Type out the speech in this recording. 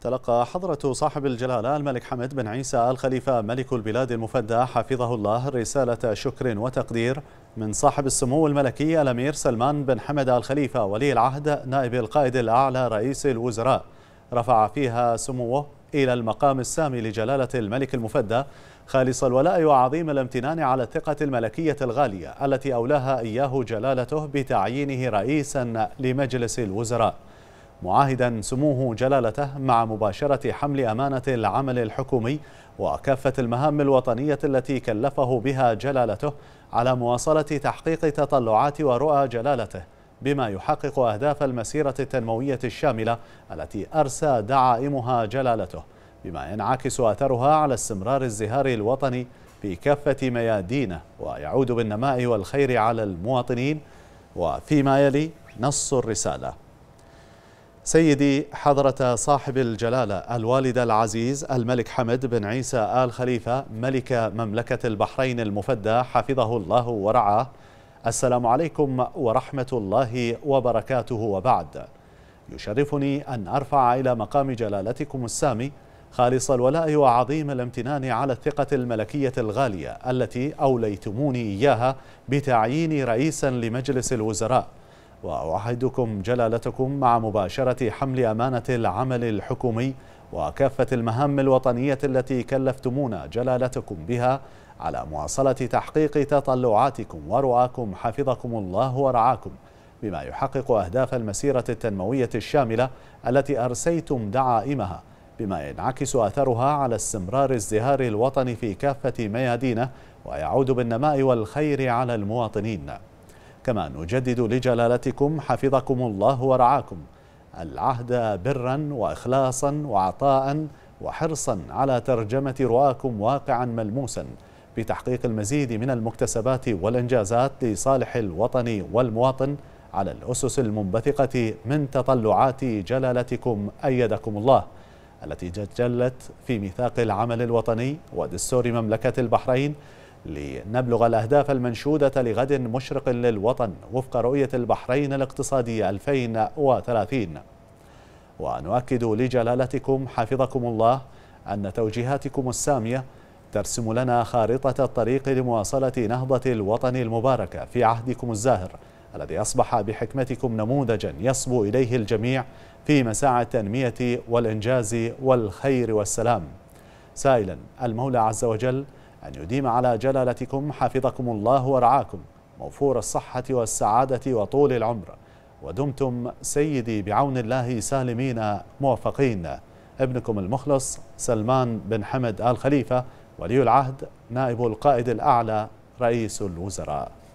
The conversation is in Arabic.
تلقى حضرة صاحب الجلالة الملك حمد بن عيسى الخليفة ملك البلاد المفدى حفظه الله رسالة شكر وتقدير من صاحب السمو الملكي الأمير سلمان بن حمد الخليفة ولي العهد نائب القائد الأعلى رئيس الوزراء رفع فيها سموه إلى المقام السامي لجلالة الملك المفدى خالص الولاء وعظيم الامتنان على الثقة الملكية الغالية التي أولاها إياه جلالته بتعيينه رئيسا لمجلس الوزراء معاهدا سموه جلالته مع مباشرة حمل أمانة العمل الحكومي وكافة المهام الوطنية التي كلفه بها جلالته على مواصلة تحقيق تطلعات ورؤى جلالته بما يحقق أهداف المسيرة التنموية الشاملة التي أرسى دعائمها جلالته بما ينعكس أثرها على استمرار الزهار الوطني في كافة ميادينه ويعود بالنماء والخير على المواطنين وفيما يلي نص الرسالة سيدي حضرة صاحب الجلالة الوالد العزيز الملك حمد بن عيسى آل خليفة ملك مملكة البحرين المفدى حفظه الله ورعاه السلام عليكم ورحمة الله وبركاته وبعد يشرفني أن أرفع إلى مقام جلالتكم السامي خالص الولاء وعظيم الامتنان على الثقة الملكية الغالية التي أوليتموني إياها بتعييني رئيسا لمجلس الوزراء وأعهدكم جلالتكم مع مباشرة حمل أمانة العمل الحكومي وكافة المهام الوطنية التي كلفتمونا جلالتكم بها على مواصلة تحقيق تطلعاتكم ورؤاكم حفظكم الله ورعاكم بما يحقق أهداف المسيرة التنموية الشاملة التي أرسيتم دعائمها بما ينعكس أثرها على استمرار الزهار الوطني في كافة ميادينه ويعود بالنماء والخير على المواطنين كما نجدد لجلالتكم حفظكم الله ورعاكم العهد برا واخلاصا وعطاء وحرصا على ترجمه رؤاكم واقعا ملموسا بتحقيق المزيد من المكتسبات والانجازات لصالح الوطن والمواطن على الاسس المنبثقه من تطلعات جلالتكم ايدكم الله التي تجلت في ميثاق العمل الوطني ودستور مملكه البحرين لنبلغ الأهداف المنشودة لغد مشرق للوطن وفق رؤية البحرين الاقتصادية 2030 ونؤكد لجلالتكم حفظكم الله أن توجيهاتكم السامية ترسم لنا خارطة الطريق لمواصلة نهضة الوطن المباركة في عهدكم الزاهر الذي أصبح بحكمتكم نموذجا يصبو إليه الجميع في مساعي التنمية والإنجاز والخير والسلام سائلا المولى عز وجل أن يديم على جلالتكم حفظكم الله ورعاكم موفور الصحة والسعادة وطول العمر ودمتم سيدي بعون الله سالمين موفقين ابنكم المخلص سلمان بن حمد آل خليفة ولي العهد نائب القائد الأعلى رئيس الوزراء